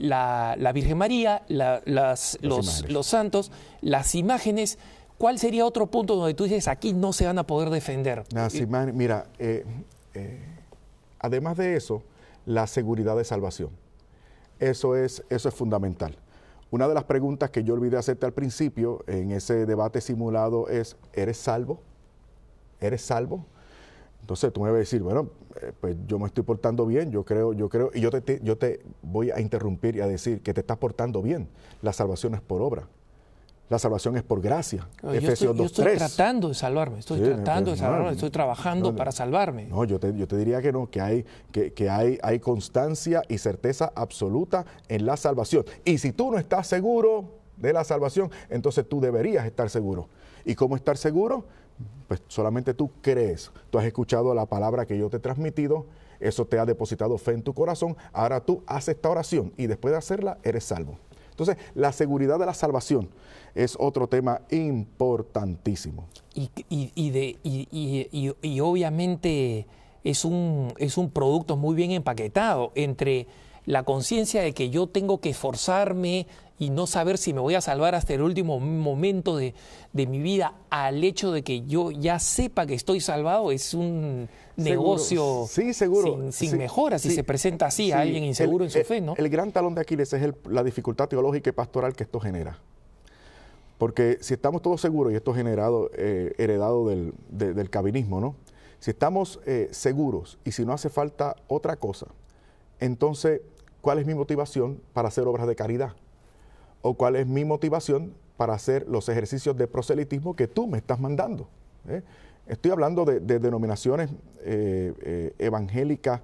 la, Virgen María, los, santos, las imágenes. ¿Cuál sería otro punto donde tú dices, aquí no se van a poder defender? Las eh, imágenes, mira, eh, además de eso, la seguridad de salvación. Eso es, eso es fundamental. Una de las preguntas que yo olvidé hacerte al principio en ese debate simulado es, ¿eres salvo? eres salvo. Entonces tú me vas a decir, bueno, eh, pues yo me estoy portando bien, yo creo, yo creo, y yo te, yo te voy a interrumpir y a decir que te estás portando bien. La salvación es por obra. La salvación es por gracia. Efesios Yo estoy tratando de salvarme, estoy tratando de salvarme, estoy trabajando para salvarme. No, yo te, yo te diría que no, que, hay, que, hay, hay constancia y certeza absoluta en la salvación. Y si tú no estás seguro de la salvación, entonces tú deberías estar seguro. ¿Y cómo estar seguro? Pues solamente tú crees, tú has escuchado la palabra que yo te he transmitido, eso te ha depositado fe en tu corazón, ahora tú haces esta oración y después de hacerla eres salvo. Entonces, la seguridad de la salvación es otro tema importantísimo. Y, de, obviamente es un, es un producto muy bien empaquetado entre la conciencia de que yo tengo que esforzarme y no saber si me voy a salvar hasta el último momento de, mi vida al hecho de que yo ya sepa que estoy salvado es un negocio sin, mejoras mejora si se presenta así a alguien inseguro en su fe. ¿no? El gran talón de Aquiles es la dificultad teológica y pastoral que esto genera. Porque si estamos todos seguros, y esto es generado, eh, heredado del, cabinismo, ¿no? Si estamos eh, seguros y si no hace falta otra cosa, entonces cuál es mi motivación para hacer obras de caridad o cuál es mi motivación para hacer los ejercicios de proselitismo que tú me estás mandando. ¿Eh? Estoy hablando de, denominaciones eh, eh, evangélicas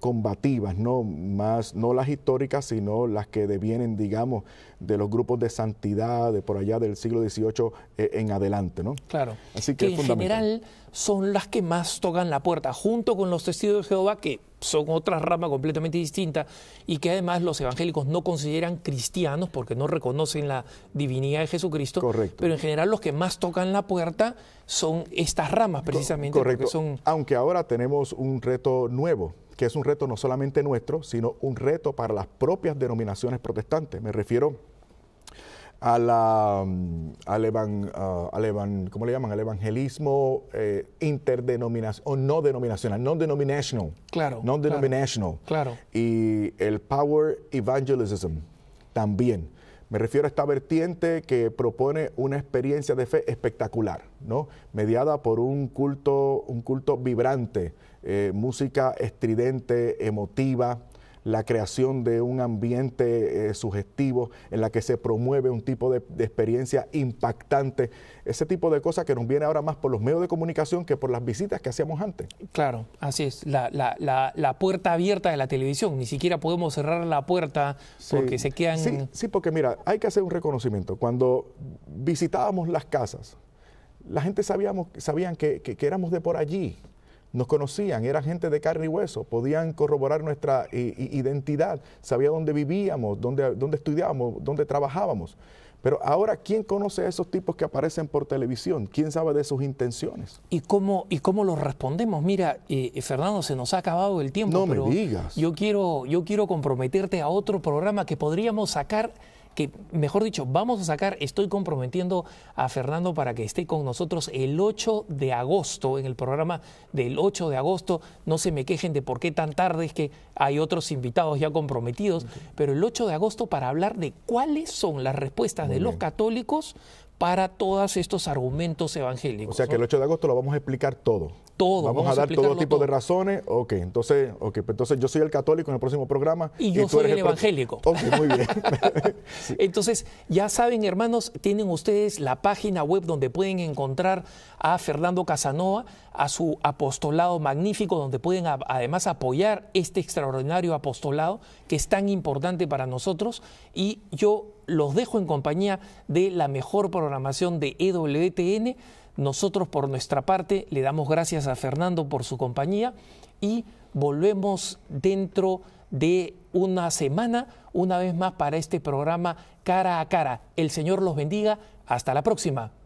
combativas, no más, no las históricas, sino las que devienen, digamos, de los grupos de santidad de por allá del siglo XVIII eh, en adelante, ¿no? Claro. Así que, en general son las que más tocan la puerta, junto con los testigos de Jehová, que son otra rama completamente distinta y que además los evangélicos no consideran cristianos porque no reconocen la divinidad de Jesucristo. Correcto. Pero en general los que más tocan la puerta son estas ramas precisamente. Correcto. Aunque ahora tenemos un reto nuevo que es un reto no solamente nuestro, sino un reto para las propias denominaciones protestantes. Me refiero a la, mm, al, uh, ¿cómo le llaman? Al evangelismo eh, interdenominacional, o no denominacional, non-denominational. Claro. denominational Claro, Y el power evangelism también. Me refiero a esta vertiente que propone una experiencia de fe espectacular, ¿no? Mediada por un culto, un culto vibrante, eh, música estridente, emotiva, la creación de un ambiente eh, sugestivo en la que se promueve un tipo de, experiencia impactante, ese tipo de cosas que nos viene ahora más por los medios de comunicación que por las visitas que hacíamos antes. Claro, así es, la, la, la, puerta abierta de la televisión, ni siquiera podemos cerrar la puerta porque se quedan... Sí, sí, porque mira, hay que hacer un reconocimiento. Cuando visitábamos las casas, la gente sabíamos, sabían que, que éramos de por allí, nos conocían, eran gente de carne y hueso, podían corroborar nuestra eh, identidad, sabía dónde vivíamos, dónde, estudiábamos, dónde trabajábamos. Pero ahora, ¿quién conoce a esos tipos que aparecen por televisión? ¿Quién sabe de sus intenciones? ¿Y cómo, y cómo los respondemos? Mira, eh, eh, Fernando, se nos ha acabado el tiempo. No pero me digas. Yo quiero, yo quiero comprometerte a otro programa que podríamos sacar que, mejor dicho, vamos a sacar, estoy comprometiendo a Fernando para que esté con nosotros el 8 de agosto, en el programa del 8 de agosto. No se me quejen de por qué tan tarde, es que hay otros invitados ya comprometidos, pero el 8 de agosto para hablar de cuáles son las respuestas de los católicos para todos estos argumentos evangélicos. O sea que el 8 de agosto lo vamos a explicar todo. Todo. Vamos, a dar todo tipo de razones. Ok, entonces, pues entonces yo soy el católico en el próximo programa. Y yo soy el, evangélico. Ok, muy bien. Entonces, ya saben, hermanos, tienen ustedes la página web donde pueden encontrar a Fernando Casanova a su apostolado magnífico, donde pueden además apoyar este extraordinario apostolado que es tan importante para nosotros. Y yo los dejo en compañía de la mejor programación de EWTN. Nosotros por nuestra parte le damos gracias a Fernando por su compañía y volvemos dentro de una semana, una vez más para este programa cara a cara. El Señor los bendiga. Hasta la próxima.